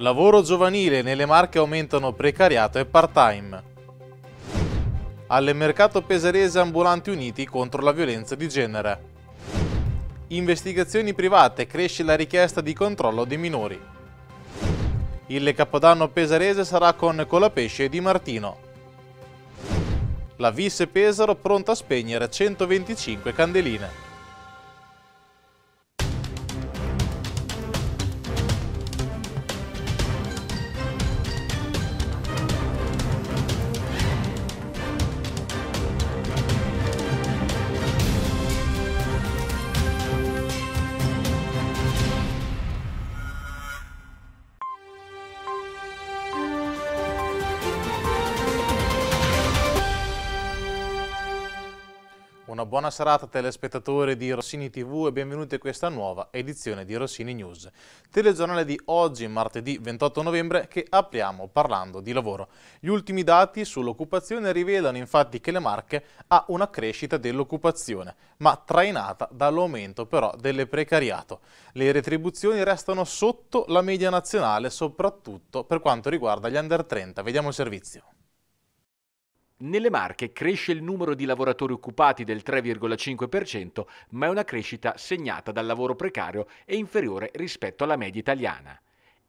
Lavoro giovanile nelle Marche aumentano precariato e part-time. Alle mercato pesarese ambulanti uniti contro la violenza di genere. Investigazioni private cresce la richiesta di controllo dei minori. Il capodanno pesarese sarà con Colapesce di Martino. La Visse Pesaro pronta a spegnere 125 candeline. buona serata telespettatori di Rossini TV e benvenuti a questa nuova edizione di Rossini News, telegiornale di oggi, martedì 28 novembre, che apriamo parlando di lavoro. Gli ultimi dati sull'occupazione rivelano infatti che le Marche ha una crescita dell'occupazione, ma trainata dall'aumento però delle precariato. Le retribuzioni restano sotto la media nazionale, soprattutto per quanto riguarda gli under 30. Vediamo il servizio. Nelle Marche cresce il numero di lavoratori occupati del 3,5%, ma è una crescita segnata dal lavoro precario e inferiore rispetto alla media italiana.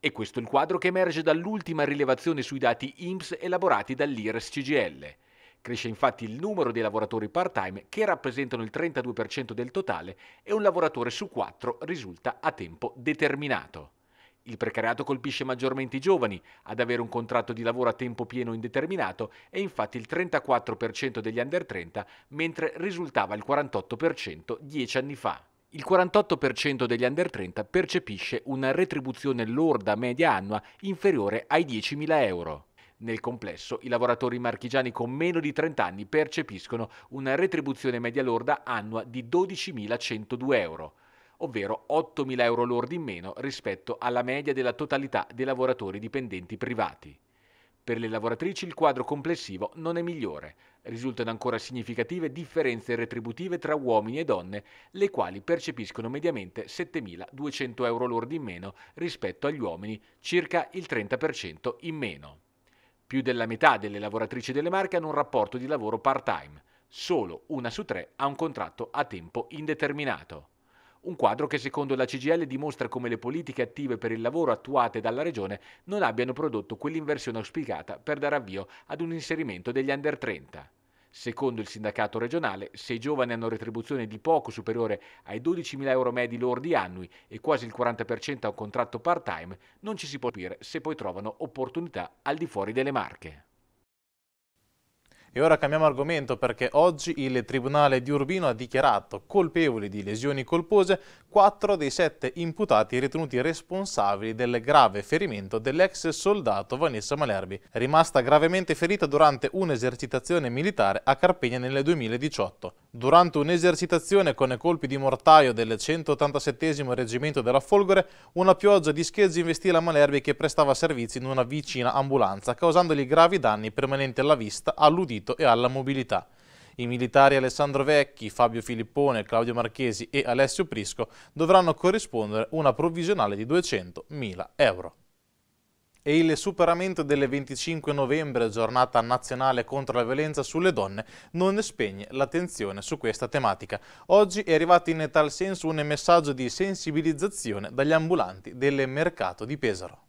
E questo è il quadro che emerge dall'ultima rilevazione sui dati IMSS elaborati dall'IRES CGL. Cresce infatti il numero dei lavoratori part-time che rappresentano il 32% del totale e un lavoratore su quattro risulta a tempo determinato. Il precariato colpisce maggiormente i giovani. Ad avere un contratto di lavoro a tempo pieno indeterminato è infatti il 34% degli under 30, mentre risultava il 48% dieci anni fa. Il 48% degli under 30 percepisce una retribuzione lorda media annua inferiore ai 10.000 euro. Nel complesso, i lavoratori marchigiani con meno di 30 anni percepiscono una retribuzione media lorda annua di 12.102 euro ovvero 8.000 euro lordi in meno rispetto alla media della totalità dei lavoratori dipendenti privati. Per le lavoratrici il quadro complessivo non è migliore, risultano ancora significative differenze retributive tra uomini e donne, le quali percepiscono mediamente 7.200 euro lordi in meno rispetto agli uomini, circa il 30% in meno. Più della metà delle lavoratrici delle marche hanno un rapporto di lavoro part-time, solo una su tre ha un contratto a tempo indeterminato. Un quadro che secondo la CGL dimostra come le politiche attive per il lavoro attuate dalla Regione non abbiano prodotto quell'inversione auspicata per dare avvio ad un inserimento degli under 30. Secondo il sindacato regionale, se i giovani hanno retribuzione di poco superiore ai 12.000 euro medi lordi annui e quasi il 40% ha un contratto part-time, non ci si può capire se poi trovano opportunità al di fuori delle marche. E ora cambiamo argomento perché oggi il Tribunale di Urbino ha dichiarato colpevoli di lesioni colpose quattro dei sette imputati ritenuti responsabili del grave ferimento dell'ex soldato Vanessa Malerbi, rimasta gravemente ferita durante un'esercitazione militare a Carpegna nel 2018. Durante un'esercitazione con colpi di mortaio del 187 Reggimento della Folgore, una pioggia di scheggi investì la Malerbi che prestava servizio in una vicina ambulanza, causandogli gravi danni permanenti alla vista, all'udito e alla mobilità. I militari Alessandro Vecchi, Fabio Filippone, Claudio Marchesi e Alessio Prisco dovranno corrispondere una provvisionale di 200.000 euro. E il superamento delle 25 novembre, giornata nazionale contro la violenza sulle donne, non spegne l'attenzione su questa tematica. Oggi è arrivato in tal senso un messaggio di sensibilizzazione dagli ambulanti del mercato di Pesaro.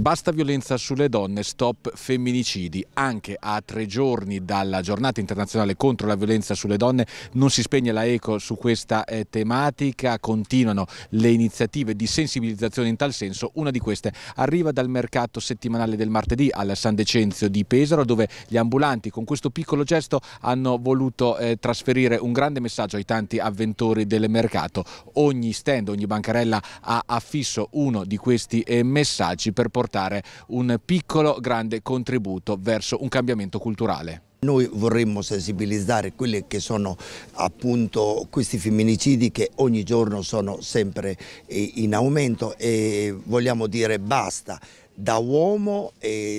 Basta violenza sulle donne, stop femminicidi. Anche a tre giorni dalla giornata internazionale contro la violenza sulle donne non si spegne la eco su questa eh, tematica, continuano le iniziative di sensibilizzazione in tal senso. Una di queste arriva dal mercato settimanale del martedì al San Decenzio di Pesaro dove gli ambulanti con questo piccolo gesto hanno voluto eh, trasferire un grande messaggio ai tanti avventori del mercato. Ogni stand, ogni bancarella ha affisso uno di questi eh, messaggi per portare portare un piccolo grande contributo verso un cambiamento culturale. Noi vorremmo sensibilizzare quelli che sono appunto questi femminicidi che ogni giorno sono sempre eh, in aumento e vogliamo dire basta, da uomo,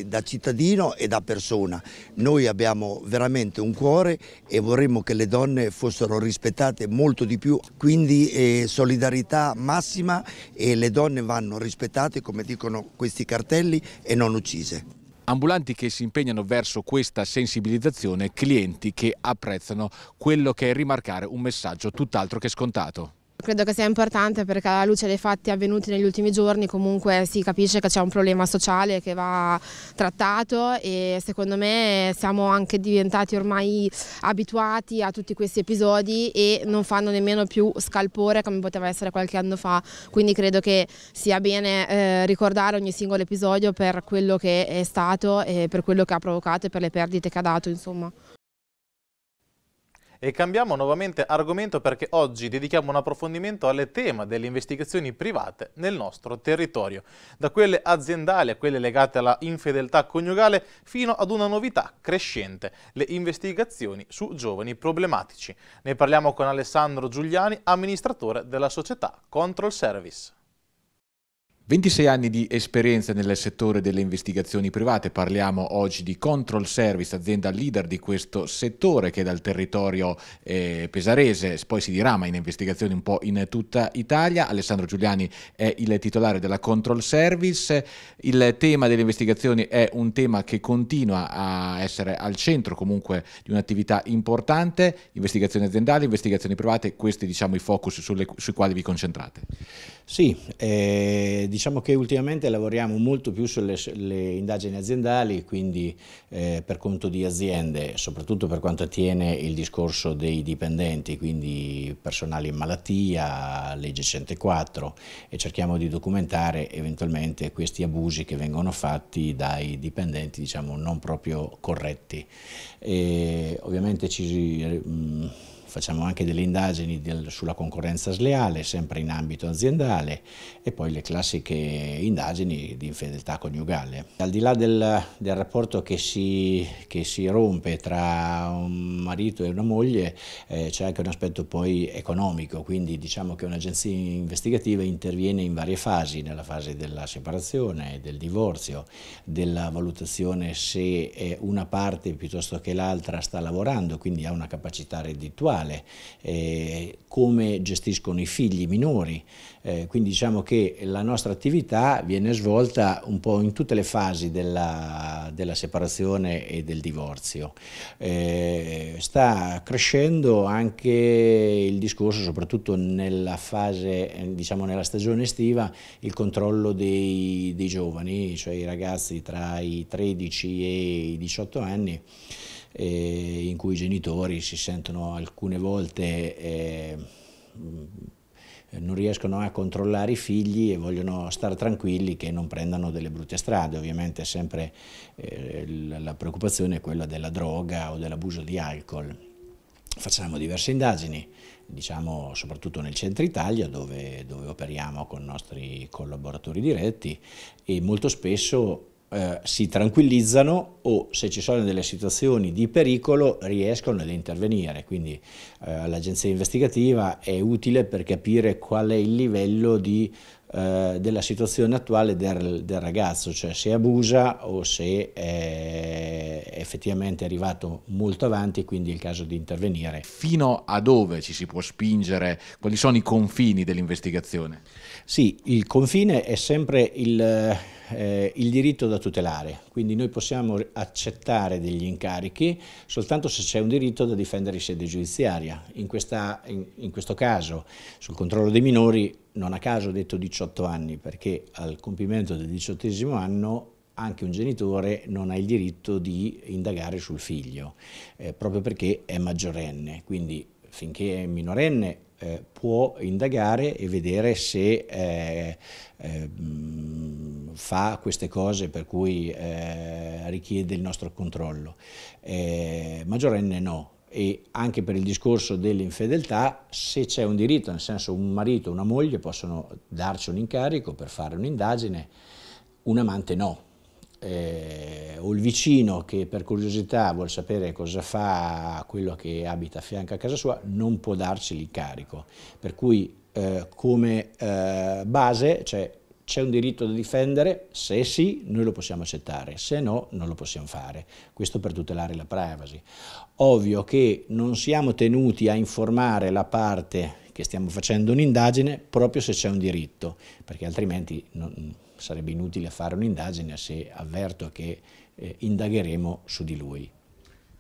da cittadino e da persona. Noi abbiamo veramente un cuore e vorremmo che le donne fossero rispettate molto di più, quindi eh, solidarietà massima e le donne vanno rispettate come dicono questi cartelli e non uccise ambulanti che si impegnano verso questa sensibilizzazione, clienti che apprezzano quello che è rimarcare un messaggio tutt'altro che scontato. Credo che sia importante perché alla luce dei fatti avvenuti negli ultimi giorni comunque si capisce che c'è un problema sociale che va trattato e secondo me siamo anche diventati ormai abituati a tutti questi episodi e non fanno nemmeno più scalpore come poteva essere qualche anno fa, quindi credo che sia bene eh, ricordare ogni singolo episodio per quello che è stato e per quello che ha provocato e per le perdite che ha dato. Insomma. E cambiamo nuovamente argomento perché oggi dedichiamo un approfondimento al tema delle investigazioni private nel nostro territorio, da quelle aziendali a quelle legate alla infedeltà coniugale fino ad una novità crescente, le investigazioni su giovani problematici. Ne parliamo con Alessandro Giuliani, amministratore della società Control Service. 26 anni di esperienza nel settore delle investigazioni private, parliamo oggi di Control Service, azienda leader di questo settore che dal territorio eh, pesarese poi si dirama in investigazioni un po' in tutta Italia. Alessandro Giuliani è il titolare della Control Service, il tema delle investigazioni è un tema che continua a essere al centro comunque di un'attività importante, investigazioni aziendali, investigazioni private, questi diciamo i focus sulle, sui quali vi concentrate. Sì, eh diciamo che ultimamente lavoriamo molto più sulle indagini aziendali, quindi eh, per conto di aziende, soprattutto per quanto attiene il discorso dei dipendenti, quindi personali in malattia, legge 104 e cerchiamo di documentare eventualmente questi abusi che vengono fatti dai dipendenti diciamo, non proprio corretti. E ovviamente ci... Mh, mm, facciamo anche delle indagini del, sulla concorrenza sleale, sempre in ambito aziendale, e poi le classiche indagini di infedeltà coniugale. Al di là del, del rapporto che si, che si, rompe tra un marito e una moglie, eh, c'è anche un aspetto poi economico, quindi diciamo che un'agenzia investigativa interviene in varie fasi, nella fase della separazione, del divorzio, della valutazione se una parte piuttosto che l'altra sta lavorando, quindi ha una capacità reddituale, sociale, eh, come gestiscono i figli minori, eh, quindi diciamo che la nostra attività viene svolta un po' in tutte le fasi della, della separazione e del divorzio. Eh, sta crescendo anche il discorso, soprattutto nella fase, eh, diciamo nella stagione estiva, il controllo dei, dei giovani, cioè i ragazzi tra i 13 e i 18 anni eh, in cui i genitori si sentono alcune volte eh, mm, non riescono a controllare i figli e vogliono stare tranquilli che non prendano delle brutte strade. Ovviamente sempre eh, la preoccupazione è quella della droga o dell'abuso di alcol. Facciamo diverse indagini, diciamo soprattutto nel centro Italia dove, dove operiamo con i nostri collaboratori diretti e molto spesso eh, si tranquillizzano o se ci sono delle situazioni di pericolo riescono ad intervenire. Quindi eh, l'agenzia investigativa è utile per capire qual è il livello di, eh, della situazione attuale del, del, ragazzo, cioè se abusa o se è effettivamente arrivato molto avanti, quindi è il caso di intervenire. Fino a dove ci si può spingere? Quali sono i confini dell'investigazione? Sì, il confine è sempre il eh, il diritto da tutelare, quindi noi possiamo accettare degli incarichi soltanto se c'è un diritto da difendere in sede giudiziaria. In, questa, in, in questo caso, sul controllo dei minori, non a caso ho detto 18 anni, perché al compimento del diciottesimo anno anche un genitore non ha il diritto di indagare sul figlio, eh, proprio perché è maggiorenne, quindi finché è minorenne eh, può indagare e vedere se eh, eh, fa queste cose per cui eh, richiede il nostro controllo. Eh, maggiorenne no, e anche per il discorso dell'infedeltà, se c'è un diritto, nel senso un marito o una moglie possono darci un incarico per fare un'indagine, un amante no eh, o il vicino che per curiosità vuole sapere cosa fa quello che abita a fianco a casa sua, non può darci l'incarico. Per cui eh, come eh, base cioè, c'è cioè, un diritto da difendere, se sì noi lo possiamo accettare, se no non lo possiamo fare. Questo per tutelare la privacy. Ovvio che non siamo tenuti a informare la parte che stiamo facendo un'indagine proprio se c'è un diritto, perché altrimenti non, sarebbe inutile fare un'indagine se avverto che eh, indagheremo su di lui.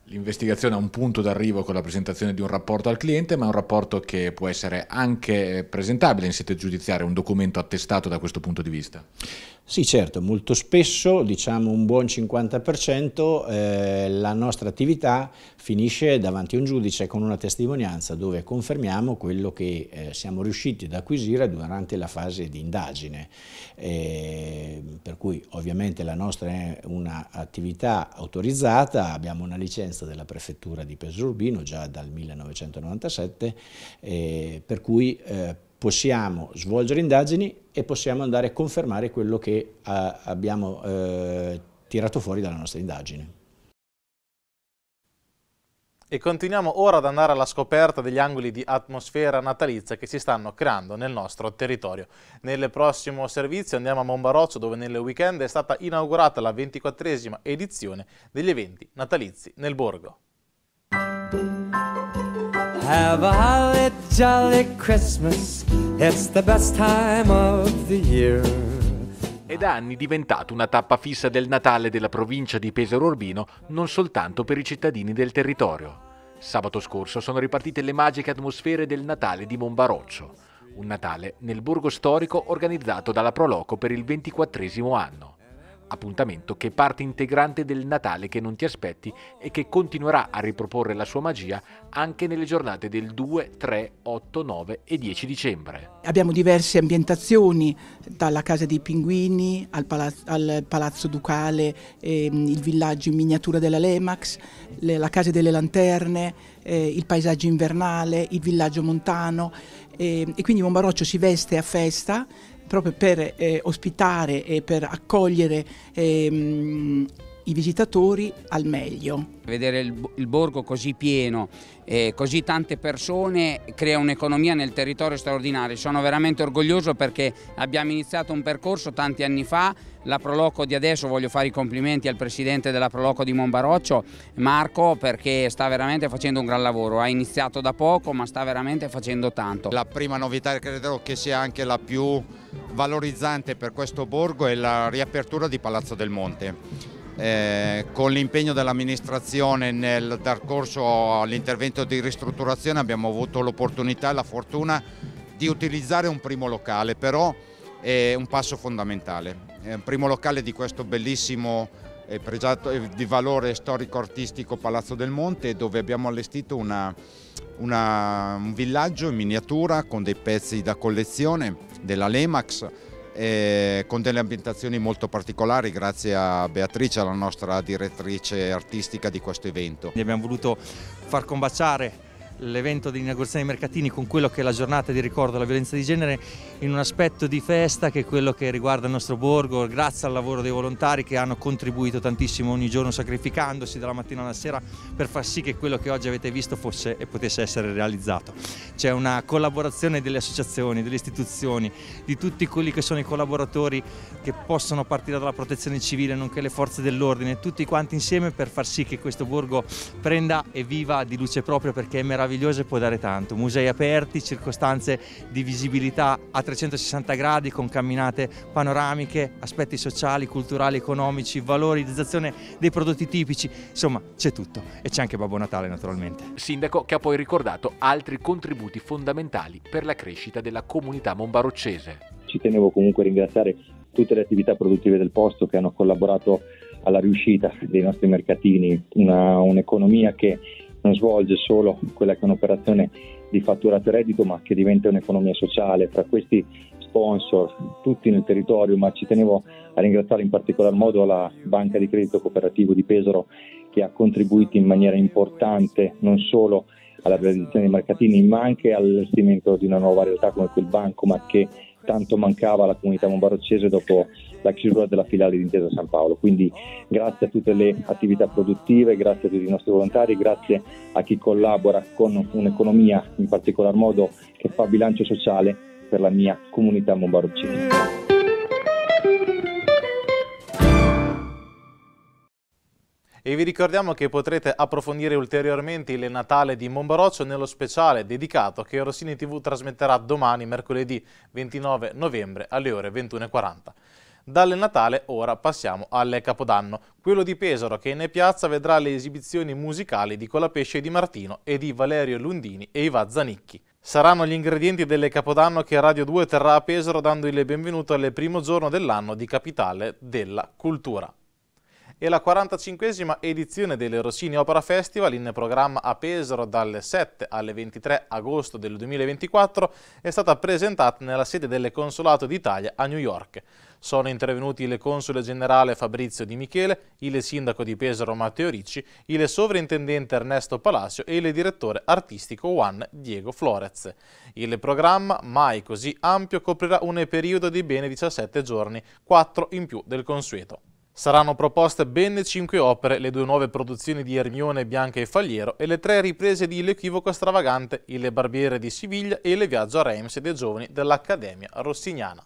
L'investigazione ha un punto d'arrivo con la presentazione di un rapporto al cliente, ma è un rapporto che può essere anche presentabile in sede giudiziaria, un documento attestato da questo punto di vista. Sì, certo, molto spesso, diciamo un buon 50%, eh, la nostra attività finisce davanti a un giudice con una testimonianza dove confermiamo quello che eh, siamo riusciti ad acquisire durante la fase di indagine. Eh, per cui ovviamente la nostra è un'attività autorizzata, abbiamo una licenza della prefettura di Peso Urbino già dal 1997, eh, per cui eh, possiamo svolgere indagini e possiamo andare a confermare quello che a, eh, abbiamo eh, tirato fuori dalla nostra indagine. E continuiamo ora ad andare alla scoperta degli angoli di atmosfera natalizia che si stanno creando nel nostro territorio. Nel prossimo servizio andiamo a Mombarozzo dove nel weekend è stata inaugurata la ventiquattresima edizione degli eventi natalizi nel borgo. Have a holly jolly Christmas. It's the best time of the year. È da anni diventato una tappa fissa del Natale della provincia di Pesaro Urbino, non soltanto per i cittadini del territorio. Sabato scorso sono ripartite le magiche atmosfere del Natale di Monbaroccio, un Natale nel borgo storico organizzato dalla Proloco per il 24 anno appuntamento che parte integrante del Natale che non ti aspetti e che continuerà a riproporre la sua magia anche nelle giornate del 2, 3, 8, 9 e 10 dicembre. Abbiamo diverse ambientazioni, dalla Casa dei Pinguini al Palazzo, al palazzo Ducale, eh, il villaggio in miniatura della Lemax, le, la Casa delle Lanterne, eh, il paesaggio invernale, il villaggio montano eh, e quindi Monbaroccio si veste a festa proprio per eh, ospitare e per accogliere ehm, i visitatori al meglio. Vedere il, il borgo così pieno, eh, così tante persone, crea un'economia nel territorio straordinario. Sono veramente orgoglioso perché abbiamo iniziato un percorso tanti anni fa, la Proloco di adesso, voglio fare i complimenti al presidente della Proloco di Monbaroccio, Marco, perché sta veramente facendo un gran lavoro. Ha iniziato da poco ma sta veramente facendo tanto. La prima novità credo che sia anche la più valorizzante per questo borgo è la riapertura di Palazzo del Monte eh, con l'impegno dell'amministrazione nel dar corso all'intervento di ristrutturazione abbiamo avuto l'opportunità e la fortuna di utilizzare un primo locale, però è un passo fondamentale. È un primo locale di questo bellissimo e eh, pregiato eh, di valore storico-artistico Palazzo del Monte dove abbiamo allestito una, una, un villaggio in miniatura con dei pezzi da collezione della Lemax eh, con delle ambientazioni molto particolari grazie a Beatrice, la nostra direttrice artistica di questo evento. Abbiamo voluto far combaciare l'evento di inaugurazione dei mercatini con quello che è la giornata di ricordo della violenza di genere in un aspetto di festa che è quello che riguarda il nostro borgo, grazie al lavoro dei volontari che hanno contribuito tantissimo ogni giorno sacrificandosi dalla mattina alla sera per far sì che quello che oggi avete visto fosse e potesse essere realizzato. C'è una collaborazione delle associazioni, delle istituzioni, di tutti quelli che sono i collaboratori che possono partire dalla protezione civile, nonché le forze dell'ordine, tutti quanti insieme per far sì che questo borgo prenda e viva di luce proprio perché è meraviglioso e può dare tanto. Musei aperti, circostanze di visibilità a 360 gradi con camminate panoramiche, aspetti sociali, culturali, economici, valorizzazione dei prodotti tipici, insomma c'è tutto e c'è anche Babbo Natale naturalmente. Sindaco che ha poi ricordato altri contributi fondamentali per la crescita della comunità monbaroccese. Ci tenevo comunque a ringraziare tutte le attività produttive del posto che hanno collaborato alla riuscita dei nostri mercatini, Una, un'economia che non svolge solo quella che è un'operazione di fatturato e reddito ma che diventa un'economia sociale. Tra questi sponsor, tutti nel territorio, ma ci tenevo a ringraziare in particolar modo la Banca di Credito Cooperativo di Pesaro che ha contribuito in maniera importante non solo alla realizzazione dei mercatini ma anche all'allestimento di una nuova realtà come quel banco ma che tanto mancava alla comunità Mombaroccese dopo la chiusura della filiale di Intesa San Paolo. Quindi grazie a tutte le attività produttive, grazie a tutti i nostri volontari, grazie a chi collabora con un'economia, in particolar modo che fa bilancio sociale per la mia comunità Mombaruccini. e vi ricordiamo che potrete approfondire ulteriormente il Natale di Mombaroccio nello speciale dedicato che Rossini TV trasmetterà domani mercoledì 29 novembre alle ore 21.40. Dalle Natale ora passiamo al Capodanno, quello di Pesaro che in piazza vedrà le esibizioni musicali di Colapesce di Martino e di Valerio Lundini e Iva Zanicchi. Saranno gli ingredienti del Capodanno che Radio 2 terrà a Pesaro dando il benvenuto al primo giorno dell'anno di Capitale della Cultura e la 45esima edizione delle Rossini Opera Festival in programma a Pesaro dalle 7 alle 23 agosto del 2024 è stata presentata nella sede del Consolato d'Italia a New York. Sono intervenuti il Console Generale Fabrizio Di Michele, il Sindaco di Pesaro Matteo Ricci, il Sovrintendente Ernesto Palacio e il Direttore Artistico Juan Diego Flores. Il programma, mai così ampio, coprirà un periodo di bene 17 giorni, 4 in più del consueto. Saranno proposte ben cinque opere, le due nuove produzioni di Ermione, Bianca e Fagliero e le tre riprese di L'Equivoco Stravagante, Il Barbiere di Siviglia e Le Viaggio a Reims dei Giovani dell'Accademia Rossignana.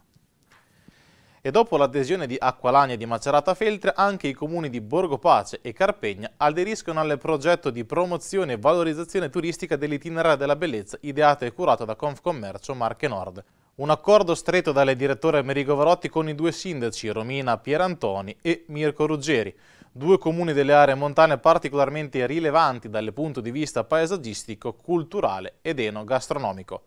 E dopo l'adesione di Acqualagna e di Macerata Feltre, anche i comuni di Borgo Pace e Carpegna aderiscono al progetto di promozione e valorizzazione turistica dell'itinerario della bellezza ideato e curato da Confcommercio Marche Nord. Un accordo stretto dalle direttore Merigo Varotti con i due sindaci Romina Pierantoni e Mirko Ruggeri, due comuni delle aree montane particolarmente rilevanti dal punto di vista paesaggistico, culturale ed enogastronomico.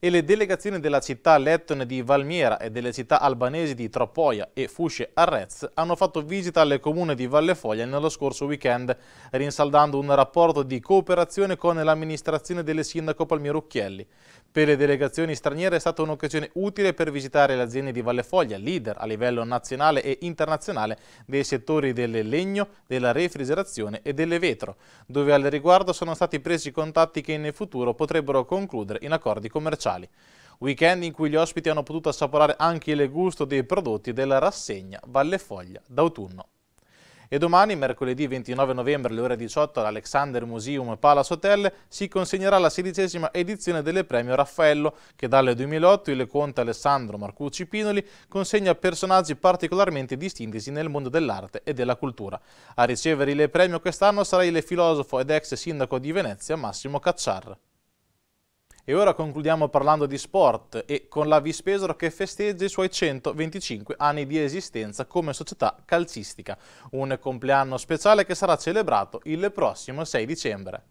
E le delegazioni della città lettone di Valmiera e delle città albanesi di Troppoia e Fusce Arrez hanno fatto visita alle comune di Vallefoglia nello scorso weekend, rinsaldando un rapporto di cooperazione con l'amministrazione del sindaco Palmiro Ucchielli. Per le delegazioni straniere è stata un'occasione utile per visitare le aziende di Valle Foglia, leader a livello nazionale e internazionale dei settori del legno, della refrigerazione e delle vetro, dove al riguardo sono stati presi contatti che nel futuro potrebbero concludere in accordi commerciali. Weekend in cui gli ospiti hanno potuto assaporare anche il gusto dei prodotti della rassegna Valle Foglia d'autunno. E domani, mercoledì 29 novembre alle ore 18 all'Alexander Museum Palace Hotel si consegnerà la sedicesima edizione del premio Raffaello che dalle 2008 il conte Alessandro Marcucci Pinoli consegna personaggi particolarmente distintisi nel mondo dell'arte e della cultura. A ricevere il premio quest'anno sarà il filosofo ed ex sindaco di Venezia Massimo Cacciar. E ora concludiamo parlando di sport e con la Vispesaro che festeggia i suoi 125 anni di esistenza come società calcistica. Un compleanno speciale che sarà celebrato il prossimo 6 dicembre.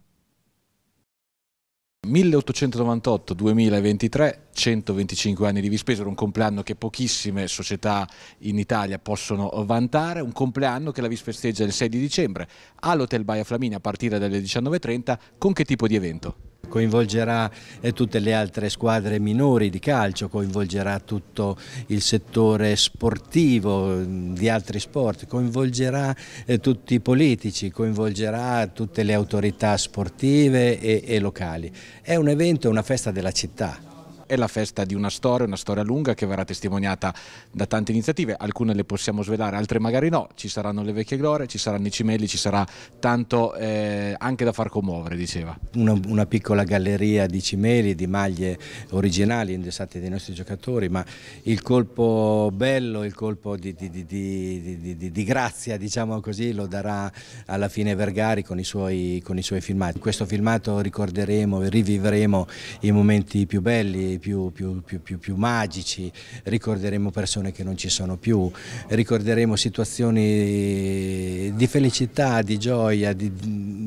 1898-2023, 125 anni di Vispesaro, un compleanno che pochissime società in Italia possono vantare, un compleanno che la Vis festeggia il 6 di dicembre all'Hotel Baia Flaminia a partire dalle 19.30, con che tipo di evento? Coinvolgerà eh, tutte le altre squadre minori di calcio, coinvolgerà tutto il settore sportivo mm, di altri sport, coinvolgerà eh, tutti i politici, coinvolgerà tutte le autorità sportive e, locali. È un evento, è una festa della città è la festa di una storia, una storia lunga che verrà testimoniata da tante iniziative, alcune le possiamo svelare, altre magari no, ci saranno le vecchie glorie, ci saranno i cimelli, ci sarà tanto eh, anche da far commuovere, diceva. Una, una, piccola galleria di cimeli, di maglie originali indossate dai nostri giocatori, ma il colpo bello, il colpo di, di, di, di grazia, diciamo così, lo darà alla fine Vergari con i suoi, con i suoi filmati. In questo filmato ricorderemo e rivivremo i momenti più belli, luoghi più, più, più, più, magici, ricorderemo persone che non ci sono più, ricorderemo situazioni di felicità, di gioia, di,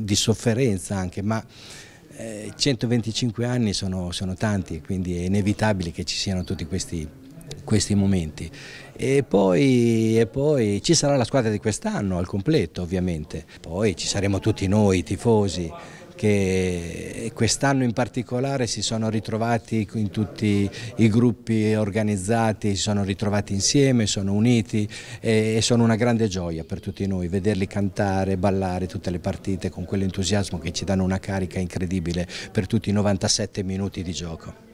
di sofferenza anche, ma 125 eh, anni sono, sono tanti, quindi è inevitabile che ci siano tutti questi questi momenti. E poi, e poi, ci sarà la squadra di quest'anno al completo ovviamente, poi ci saremo tutti noi tifosi che quest'anno in particolare si sono ritrovati in tutti i gruppi organizzati, si sono ritrovati insieme, sono uniti e, sono una grande gioia per tutti noi vederli cantare, ballare tutte le partite con quell'entusiasmo che ci danno una carica incredibile per tutti i 97 minuti di gioco.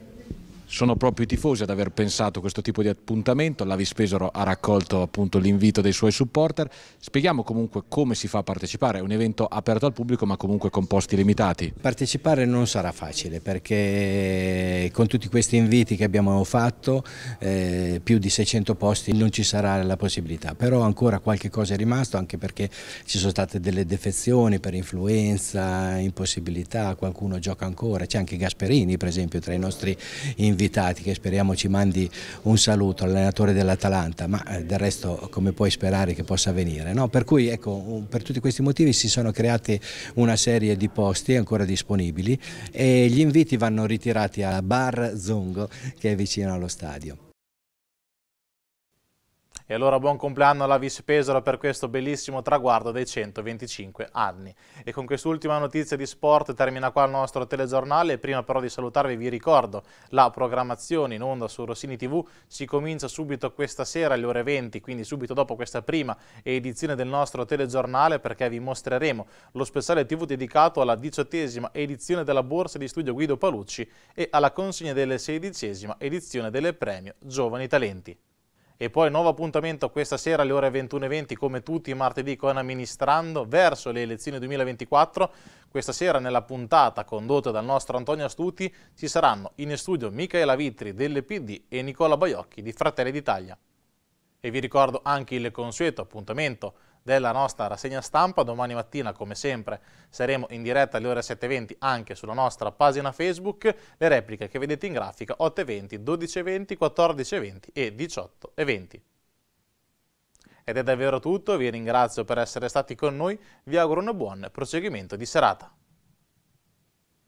Sono proprio i tifosi ad aver pensato questo tipo di appuntamento, l'Avis Pesaro ha raccolto appunto l'invito dei suoi supporter. Spieghiamo comunque come si fa a partecipare, è un evento aperto al pubblico ma comunque con posti limitati. Partecipare non sarà facile perché con tutti questi inviti che abbiamo fatto, eh, più di 600 posti non ci sarà la possibilità, però ancora qualche cosa è rimasto anche perché ci sono state delle defezioni per influenza, impossibilità, qualcuno gioca ancora, c'è anche Gasperini per esempio tra i nostri inviti invitati che speriamo ci mandi un saluto all'allenatore dell'Atalanta, ma eh, del resto come puoi sperare che possa venire No? Per cui ecco, per tutti questi motivi si sono create una serie di posti ancora disponibili e gli inviti vanno ritirati a Bar Zungo che è vicino allo stadio. E allora buon compleanno alla Vis Pesaro per questo bellissimo traguardo dei 125 anni. E con quest'ultima notizia di sport termina qua il nostro telegiornale. Prima però di salutarvi vi ricordo la programmazione in onda su Rossini TV. Si comincia subito questa sera alle ore 20, quindi subito dopo questa prima edizione del nostro telegiornale perché vi mostreremo lo speciale TV dedicato alla diciottesima edizione della borsa di studio Guido Palucci e alla consegna della sedicesima edizione del premio Giovani Talenti. E poi nuovo appuntamento questa sera alle ore 21.20 come tutti i martedì con Amministrando verso le elezioni 2024. Questa sera nella puntata condotta dal nostro Antonio Astuti ci saranno in studio Michaela Vitri dell'PD e Nicola Baiocchi di Fratelli d'Italia. E vi ricordo anche il consueto appuntamento della nostra rassegna stampa. Domani mattina, come sempre, saremo in diretta alle ore 7.20 anche sulla nostra pagina Facebook. Le repliche che vedete in grafica 8.20, 12.20, 14.20 e 18.20. Ed è davvero tutto, vi ringrazio per essere stati con noi, vi auguro un buon proseguimento di serata.